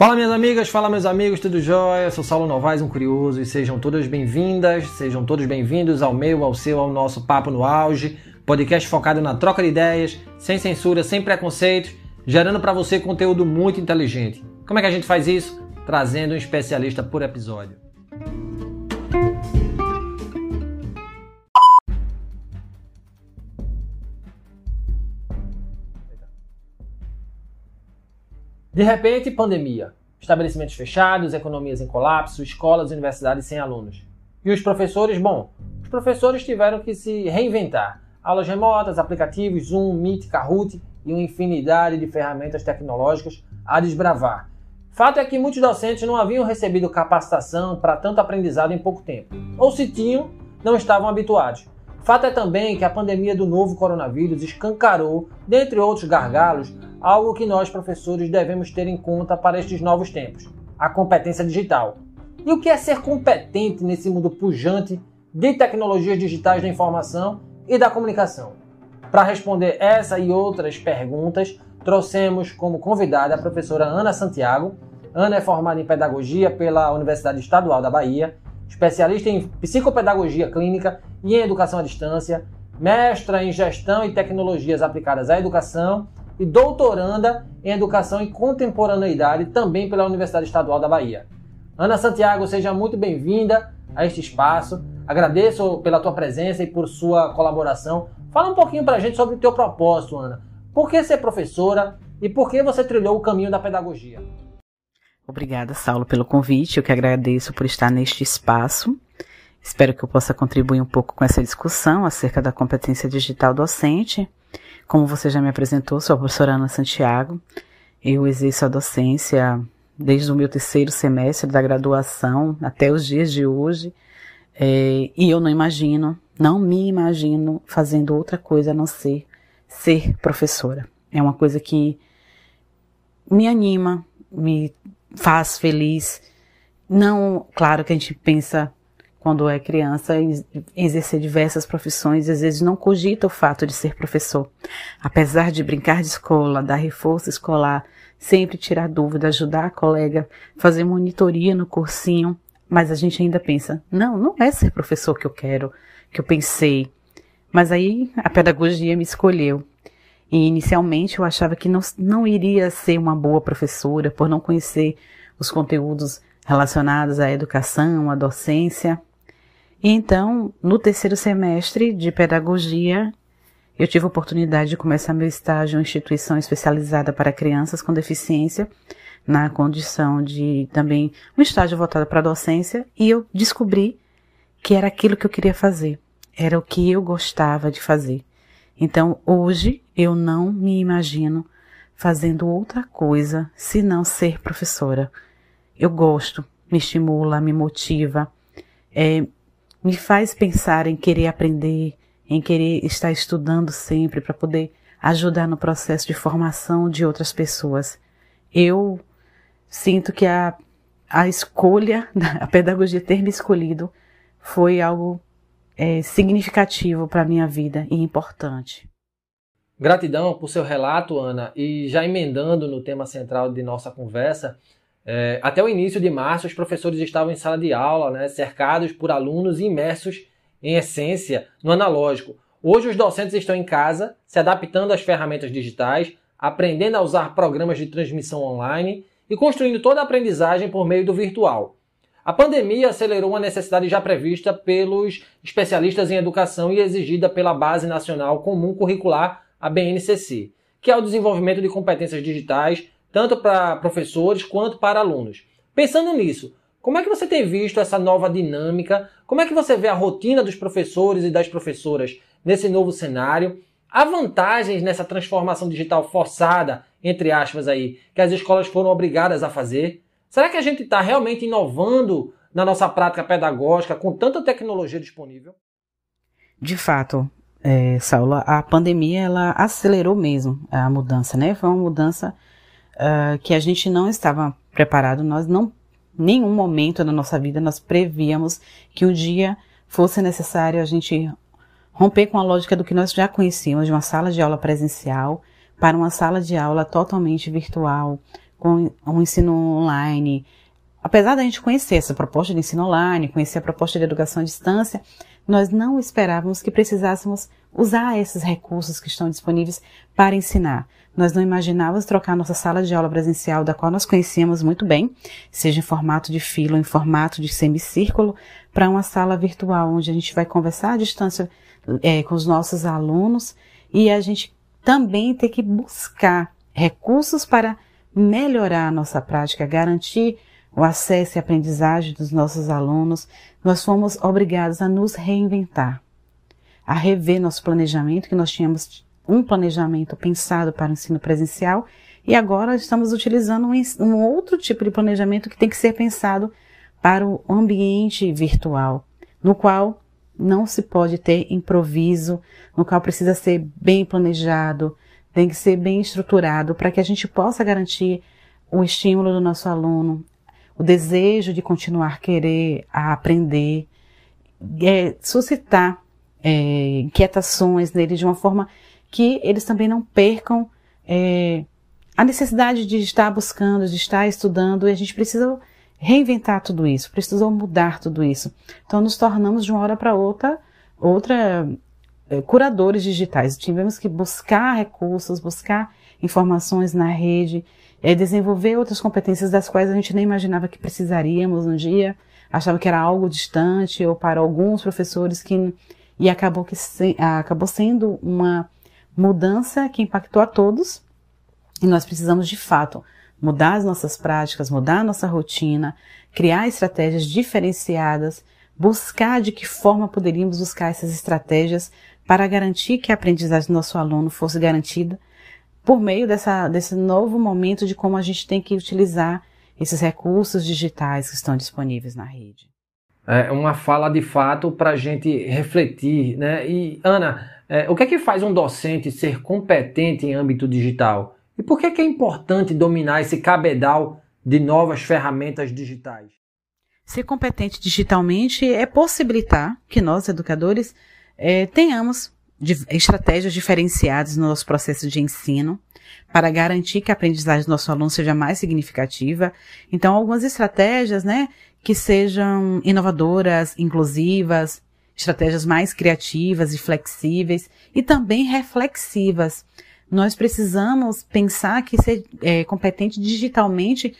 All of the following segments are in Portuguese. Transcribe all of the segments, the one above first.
Fala minhas amigas, fala meus amigos, tudo jóia? Eu sou Saulo Novaes, um curioso, e sejam todas bem-vindas, sejam todos bem-vindos ao meu, ao seu, ao nosso Papo no Auge, podcast focado na troca de ideias, sem censura, sem preconceitos, gerando para você conteúdo muito inteligente. Como é que a gente faz isso? Trazendo um especialista por episódio. De repente, pandemia. Estabelecimentos fechados, economias em colapso, escolas e universidades sem alunos. E os professores? Bom, os professores tiveram que se reinventar. Aulas remotas, aplicativos, Zoom, Meet, Kahoot e uma infinidade de ferramentas tecnológicas a desbravar. Fato é que muitos docentes não haviam recebido capacitação para tanto aprendizado em pouco tempo. Ou se tinham, não estavam habituados. Fato é também que a pandemia do novo coronavírus escancarou, dentre outros gargalos, algo que nós professores devemos ter em conta para estes novos tempos: a competência digital. E o que é ser competente nesse mundo pujante de tecnologias digitais da informação e da comunicação? Para responder essa e outras perguntas, trouxemos como convidada a professora Ana Santiago. Ana é formada em pedagogia pela Universidade Estadual da Bahia, especialista em psicopedagogia clínica e em educação à distância, mestra em gestão e tecnologias aplicadas à educação e doutoranda em Educação e Contemporaneidade, também pela Universidade Estadual da Bahia. Ana Santiago, seja muito bem-vinda a este espaço. Agradeço pela tua presença e por sua colaboração. Fala um pouquinho para a gente sobre o teu propósito, Ana. Por que ser professora e por que você trilhou o caminho da pedagogia? Obrigada, Saulo, pelo convite. Eu que agradeço por estar neste espaço. Espero que eu possa contribuir um pouco com essa discussão acerca da competência digital docente como você já me apresentou, sou a professora Ana Santiago. Eu exerço a docência desde o meu terceiro semestre da graduação até os dias de hoje. É, e eu não imagino, não me imagino fazendo outra coisa a não ser ser professora. É uma coisa que me anima, me faz feliz. Não, claro que a gente pensa quando é criança, exercer diversas profissões e às vezes não cogita o fato de ser professor. Apesar de brincar de escola, dar reforço escolar, sempre tirar dúvida, ajudar a colega, fazer monitoria no cursinho, mas a gente ainda pensa: não, não é ser professor que eu quero, que eu pensei. Mas aí a pedagogia me escolheu. E inicialmente eu achava que não, não iria ser uma boa professora por não conhecer os conteúdos relacionados à educação, à docência, então, no terceiro semestre de pedagogia, eu tive a oportunidade de começar meu estágio em uma instituição especializada para crianças com deficiência, na condição de também um estágio voltado para a docência, e eu descobri que era aquilo que eu queria fazer, era o que eu gostava de fazer. Então, hoje eu não me imagino fazendo outra coisa senão ser professora. Eu gosto, me estimula, me motiva, é, me faz pensar em querer aprender, em querer estar estudando sempre para poder ajudar no processo de formação de outras pessoas. Eu sinto que a, a escolha, a pedagogia ter me escolhido foi algo é, significativo para a minha vida e importante. Gratidão por seu relato, Ana. E já emendando no tema central de nossa conversa, é, até o início de março, os professores estavam em sala de aula, né, cercados por alunos imersos, em essência, no analógico. Hoje, os docentes estão em casa, se adaptando às ferramentas digitais, aprendendo a usar programas de transmissão online e construindo toda a aprendizagem por meio do virtual. A pandemia acelerou uma necessidade já prevista pelos especialistas em educação e exigida pela Base Nacional Comum Curricular, a BNCC, que é o desenvolvimento de competências digitais tanto para professores quanto para alunos. Pensando nisso, como é que você tem visto essa nova dinâmica? Como é que você vê a rotina dos professores e das professoras nesse novo cenário? Há vantagens nessa transformação digital forçada, entre aspas, aí, que as escolas foram obrigadas a fazer? Será que a gente está realmente inovando na nossa prática pedagógica com tanta tecnologia disponível? De fato, é, Saula, a pandemia ela acelerou mesmo a mudança, né? Foi uma mudança uh, que a gente não estava preparado, nós não, nenhum momento da nossa vida nós prevíamos que um dia fosse necessário a gente romper com a lógica do que nós já conhecíamos de uma sala de aula presencial para uma sala de aula totalmente virtual, com um ensino online. Apesar da gente conhecer essa proposta de ensino online, conhecer a proposta de educação à distância, nós não esperávamos que precisássemos usar esses recursos que estão disponíveis para ensinar. Nós não imaginávamos trocar nossa sala de aula presencial, da qual nós conhecíamos muito bem, seja em formato de fila ou em formato de semicírculo, para uma sala virtual, onde a gente vai conversar à distância é, com os nossos alunos e a gente também ter que buscar recursos para melhorar a nossa prática, garantir o acesso e a aprendizagem dos nossos alunos, nós fomos obrigados a nos reinventar, a rever nosso planejamento, que nós tínhamos um planejamento pensado para o ensino presencial e agora estamos utilizando um, um outro tipo de planejamento que tem que ser pensado para o ambiente virtual, no qual não se pode ter improviso, no qual precisa ser bem planejado, tem que ser bem estruturado para que a gente possa garantir o estímulo do nosso aluno, o desejo de continuar querer a aprender, é, suscitar é, inquietações neles de uma forma que eles também não percam é, a necessidade de estar buscando, de estar estudando, e a gente precisa reinventar tudo isso, precisou mudar tudo isso. Então, nos tornamos de uma hora para outra, outra é, curadores digitais. Tivemos que buscar recursos, buscar informações na rede, é, desenvolver outras competências das quais a gente nem imaginava que precisaríamos um dia, achava que era algo distante ou para alguns professores que e acabou que se, ah, acabou sendo uma mudança que impactou a todos e nós precisamos de fato mudar as nossas práticas, mudar a nossa rotina, criar estratégias diferenciadas, buscar de que forma poderíamos buscar essas estratégias para garantir que a aprendizagem do nosso aluno fosse garantida por meio dessa, desse novo momento de como a gente tem que utilizar esses recursos digitais que estão disponíveis na rede. É uma fala de fato para a gente refletir, né? E Ana, é, o que é que faz um docente ser competente em âmbito digital? E por que é, que é importante dominar esse cabedal de novas ferramentas digitais? Ser competente digitalmente é possibilitar que nós, educadores, é, tenhamos estratégias diferenciadas no nosso processo de ensino para garantir que a aprendizagem do nosso aluno seja mais significativa. Então, algumas estratégias, né, que sejam inovadoras, inclusivas, estratégias mais criativas e flexíveis e também reflexivas. Nós precisamos pensar que ser é, competente digitalmente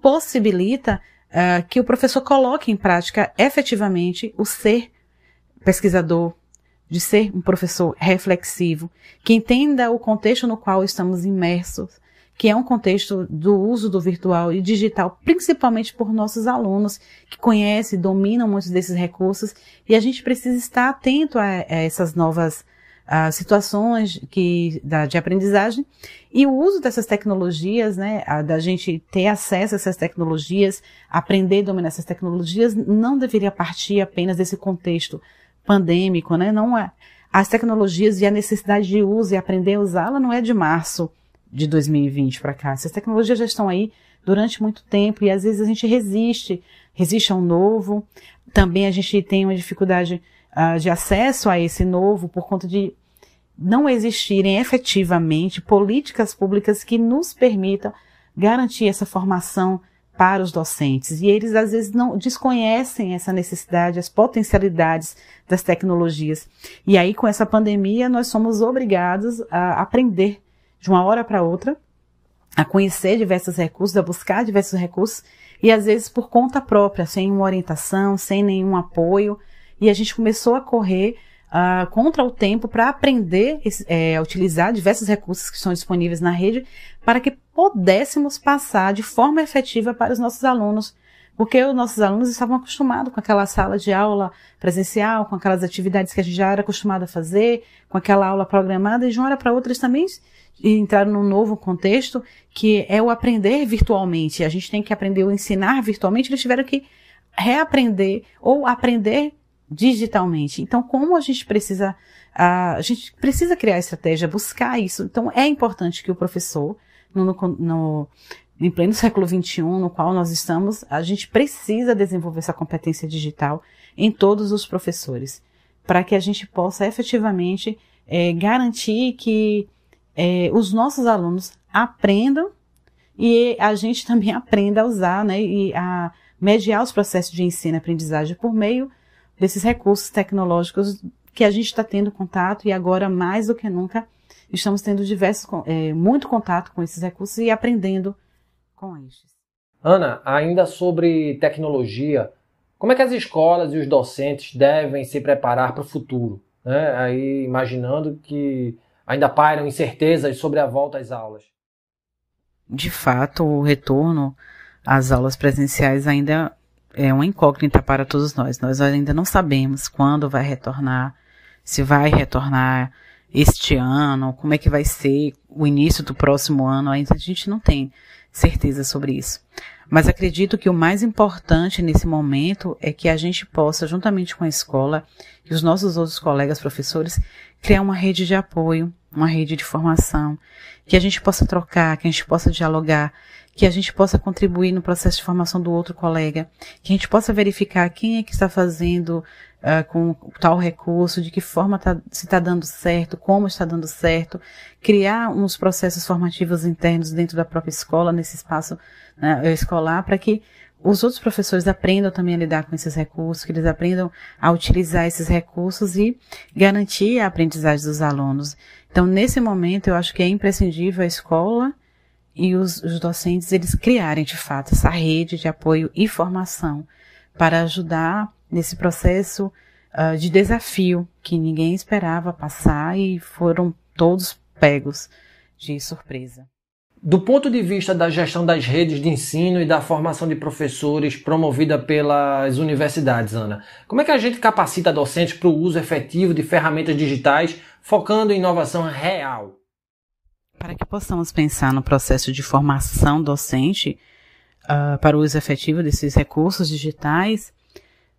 possibilita uh, que o professor coloque em prática efetivamente o ser pesquisador, de ser um professor reflexivo, que entenda o contexto no qual estamos imersos, que é um contexto do uso do virtual e digital, principalmente por nossos alunos que conhecem, dominam muitos desses recursos, e a gente precisa estar atento a, a essas novas a situações que, da, de aprendizagem e o uso dessas tecnologias, né, a, da gente ter acesso a essas tecnologias, aprender e dominar essas tecnologias, não deveria partir apenas desse contexto pandêmico, né? Não é. As tecnologias e a necessidade de uso e aprender a usá-la não é de março de 2020 para cá. Essas tecnologias já estão aí durante muito tempo e às vezes a gente resiste, resiste ao novo. Também a gente tem uma dificuldade uh, de acesso a esse novo por conta de não existirem efetivamente políticas públicas que nos permitam garantir essa formação para os docentes e eles às vezes não desconhecem essa necessidade, as potencialidades das tecnologias. E aí com essa pandemia nós somos obrigados a aprender de uma hora para outra, a conhecer diversos recursos, a buscar diversos recursos e às vezes por conta própria, sem uma orientação, sem nenhum apoio, e a gente começou a correr uh, contra o tempo para aprender é, a utilizar diversos recursos que são disponíveis na rede para que pudéssemos passar de forma efetiva para os nossos alunos porque os nossos alunos estavam acostumados com aquela sala de aula presencial, com aquelas atividades que a gente já era acostumado a fazer, com aquela aula programada, e de uma hora para outra eles também entraram num novo contexto, que é o aprender virtualmente. A gente tem que aprender o ensinar virtualmente, eles tiveram que reaprender ou aprender digitalmente. Então, como a gente precisa, a, gente precisa criar estratégia, buscar isso. Então, é importante que o professor, no, no, no, em pleno século XXI, no qual nós estamos, a gente precisa desenvolver essa competência digital em todos os professores, para que a gente possa efetivamente é, garantir que é, os nossos alunos aprendam e a gente também aprenda a usar, né, e a mediar os processos de ensino e aprendizagem por meio desses recursos tecnológicos que a gente está tendo contato e agora mais do que nunca estamos tendo diversos, é, muito contato com esses recursos e aprendendo com eles. Ana, ainda sobre tecnologia, como é que as escolas e os docentes devem se preparar para o futuro? Né? Aí imaginando que ainda pairam incertezas sobre a volta às aulas. De fato, o retorno às aulas presenciais ainda é uma incógnita para todos nós. Nós ainda não sabemos quando vai retornar, se vai retornar este ano, como é que vai ser o início do próximo ano, ainda a gente não tem certeza sobre isso. Mas acredito que o mais importante nesse momento é que a gente possa, juntamente com a escola e os nossos outros colegas professores, criar uma rede de apoio, uma rede de formação, que a gente possa trocar, que a gente possa dialogar, que a gente possa contribuir no processo de formação do outro colega, que a gente possa verificar quem é que está fazendo uh, com tal recurso, de que forma tá, se está dando certo, como está dando certo, criar uns processos formativos internos dentro da própria escola, nesse espaço né, escolar para que os outros professores aprendam também a lidar com esses recursos, que eles aprendam a utilizar esses recursos e garantir a aprendizagem dos alunos. Então, nesse momento, eu acho que é imprescindível a escola e os, os docentes eles criarem de fato essa rede de apoio e formação para ajudar nesse processo uh, de desafio que ninguém esperava passar e foram todos pegos de surpresa do ponto de vista da gestão das redes de ensino e da formação de professores promovida pelas universidades, Ana, como é que a gente capacita docentes para o uso efetivo de ferramentas digitais, focando em inovação real? Para que possamos pensar no processo de formação docente uh, para o uso efetivo desses recursos digitais,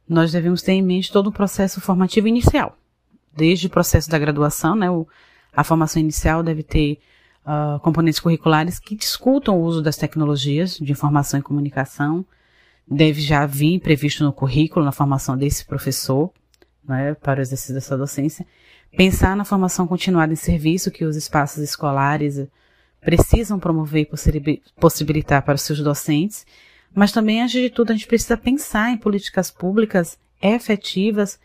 nós devemos ter em mente todo o processo formativo inicial, desde o processo da graduação, né, o, a formação inicial deve ter uh, componentes curriculares que discutam o uso das tecnologias de informação e comunicação. Deve já vir previsto no currículo, na formação desse professor, né, para o exercício da sua docência. Pensar na formação continuada em serviço que os espaços escolares eh, precisam promover e possibilitar para os seus docentes. Mas também, antes de tudo, a gente precisa pensar em políticas públicas efetivas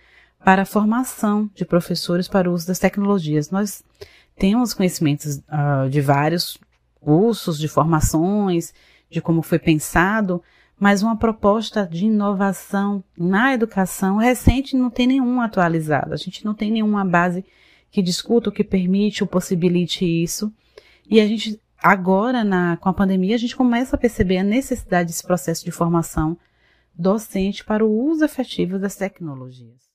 para a formação de professores para o uso das tecnologias. Nós temos conhecimentos uh, de vários cursos, de formações, de como foi pensado, mas uma proposta de inovação na educação recente não tem nenhum atualizado. A gente não tem nenhuma base que discuta o que permite ou possibilite isso. E a gente agora na, com a pandemia a gente começa a perceber a necessidade desse processo de formação docente para o uso efetivo das tecnologias.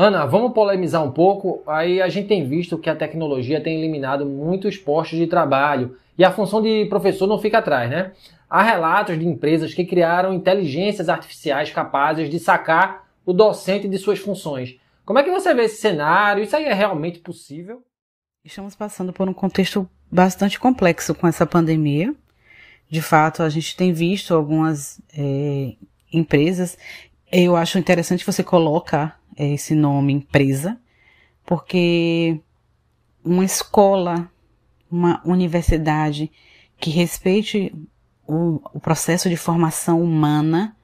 Ana, vamos polemizar um pouco. Aí a gente tem visto que a tecnologia tem eliminado muitos postos de trabalho e a função de professor não fica atrás, né? Há relatos de empresas que criaram inteligências artificiais capazes de sacar o docente de suas funções. Como é que você vê esse cenário? Isso aí é realmente possível? Estamos passando por um contexto bastante complexo com essa pandemia. De fato, a gente tem visto algumas é, empresas. Eu acho interessante você colocar é esse nome empresa, porque uma escola, uma universidade que respeite o, o processo de formação humana,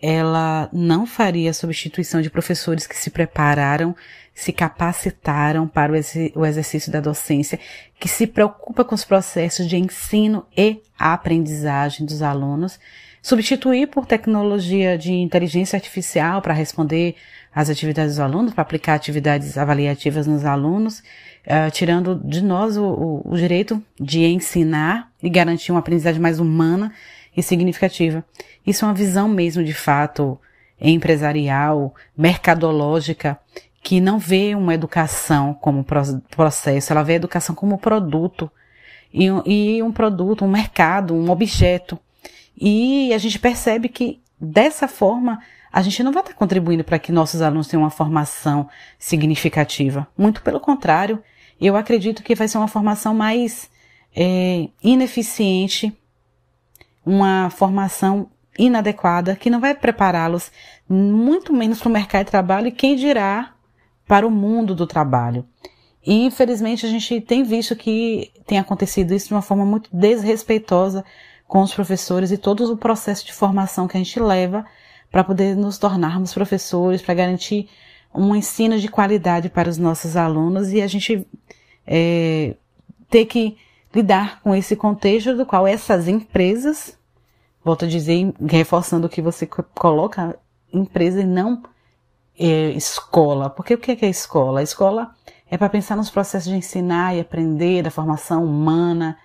ela não faria a substituição de professores que se prepararam, se capacitaram para o, ex o exercício da docência, que se preocupa com os processos de ensino e aprendizagem dos alunos, substituir por tecnologia de inteligência artificial para responder as atividades dos alunos, para aplicar atividades avaliativas nos alunos, uh, tirando de nós o, o, o direito de ensinar e garantir uma aprendizagem mais humana e significativa. Isso é uma visão mesmo, de fato, empresarial, mercadológica, que não vê uma educação como processo, ela vê a educação como produto, e, e um produto, um mercado, um objeto. E a gente percebe que, dessa forma, a gente não vai estar contribuindo para que nossos alunos tenham uma formação significativa. Muito pelo contrário, eu acredito que vai ser uma formação mais é, ineficiente, uma formação inadequada, que não vai prepará-los muito menos para o mercado de trabalho e quem dirá para o mundo do trabalho. E infelizmente a gente tem visto que tem acontecido isso de uma forma muito desrespeitosa com os professores e todo o processo de formação que a gente leva para poder nos tornarmos professores, para garantir um ensino de qualidade para os nossos alunos e a gente é, ter que lidar com esse contexto do qual essas empresas, volto a dizer, reforçando o que você coloca, empresa e não é, escola. Porque o que é, que é escola? A escola é para pensar nos processos de ensinar e aprender, da formação humana.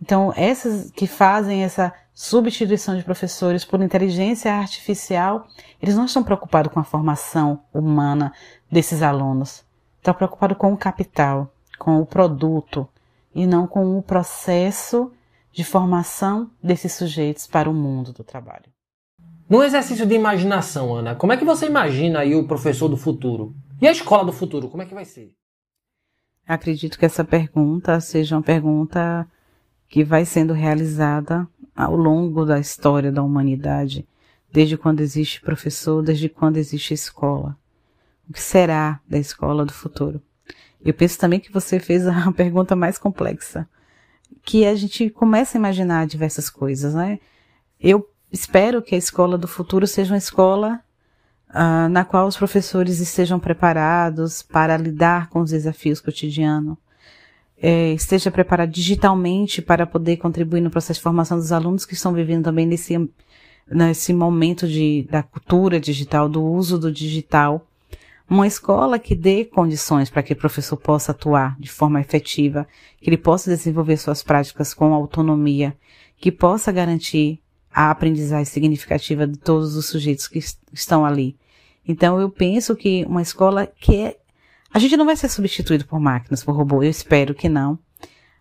Então, essas que fazem essa substituição de professores por inteligência artificial, eles não estão preocupados com a formação humana desses alunos. Estão preocupados com o capital, com o produto e não com o processo de formação desses sujeitos para o mundo do trabalho. No exercício de imaginação, Ana, como é que você imagina aí o professor do futuro? E a escola do futuro, como é que vai ser? Acredito que essa pergunta seja uma pergunta que vai sendo realizada ao longo da história da humanidade, desde quando existe professor, desde quando existe escola. O que será da escola do futuro? Eu penso também que você fez a pergunta mais complexa, que a gente começa a imaginar diversas coisas, né? Eu espero que a escola do futuro seja uma escola uh, na qual os professores estejam preparados para lidar com os desafios cotidianos, é, esteja preparado digitalmente para poder contribuir no processo de formação dos alunos que estão vivendo também nesse, nesse momento de, da cultura digital, do uso do digital. Uma escola que dê condições para que o professor possa atuar de forma efetiva, que ele possa desenvolver suas práticas com autonomia, que possa garantir a aprendizagem significativa de todos os sujeitos que est estão ali. Então, eu penso que uma escola que é a gente não vai ser substituído por máquinas, por robô, eu espero que não.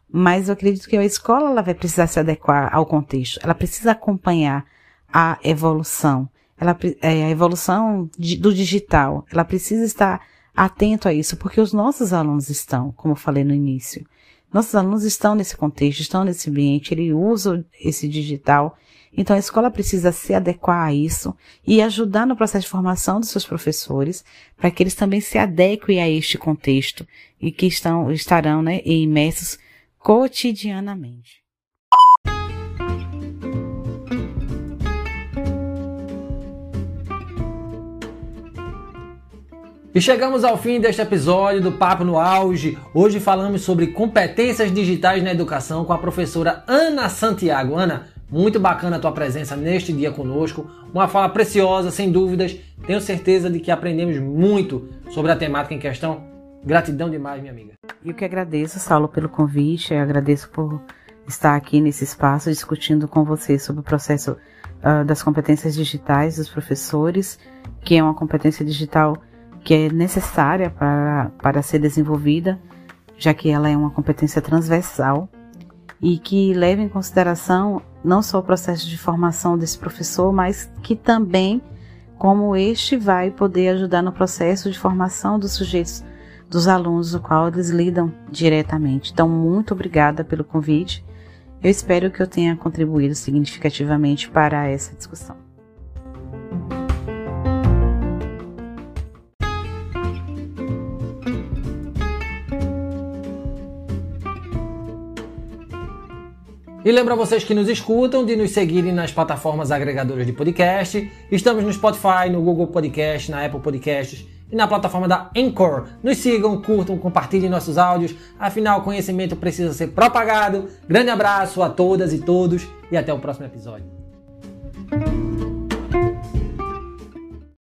Mas eu acredito que a escola ela vai precisar se adequar ao contexto, ela precisa acompanhar a evolução, ela, é, a evolução de, do digital, ela precisa estar atento a isso, porque os nossos alunos estão, como eu falei no início, nossos alunos estão nesse contexto, estão nesse ambiente, ele usa esse digital então a escola precisa se adequar a isso e ajudar no processo de formação dos seus professores para que eles também se adequem a este contexto e que estão, estarão né, imersos cotidianamente. E chegamos ao fim deste episódio do Papo no Auge. Hoje falamos sobre competências digitais na educação com a professora Ana Santiago. Ana, muito bacana a tua presença neste dia conosco. Uma fala preciosa, sem dúvidas. Tenho certeza de que aprendemos muito sobre a temática em questão. Gratidão demais, minha amiga. Eu que agradeço, Saulo, pelo convite. Eu agradeço por estar aqui nesse espaço discutindo com você sobre o processo uh, das competências digitais dos professores, que é uma competência digital que é necessária para, para ser desenvolvida, já que ela é uma competência transversal e que leva em consideração não só o processo de formação desse professor, mas que também como este vai poder ajudar no processo de formação dos sujeitos, dos alunos, o qual eles lidam diretamente. Então, muito obrigada pelo convite. Eu espero que eu tenha contribuído significativamente para essa discussão. E lembro a vocês que nos escutam de nos seguirem nas plataformas agregadoras de podcast. Estamos no Spotify, no Google Podcast, na Apple Podcasts e na plataforma da Anchor. Nos sigam, curtam, compartilhem nossos áudios. Afinal, conhecimento precisa ser propagado. Grande abraço a todas e todos e até o próximo episódio.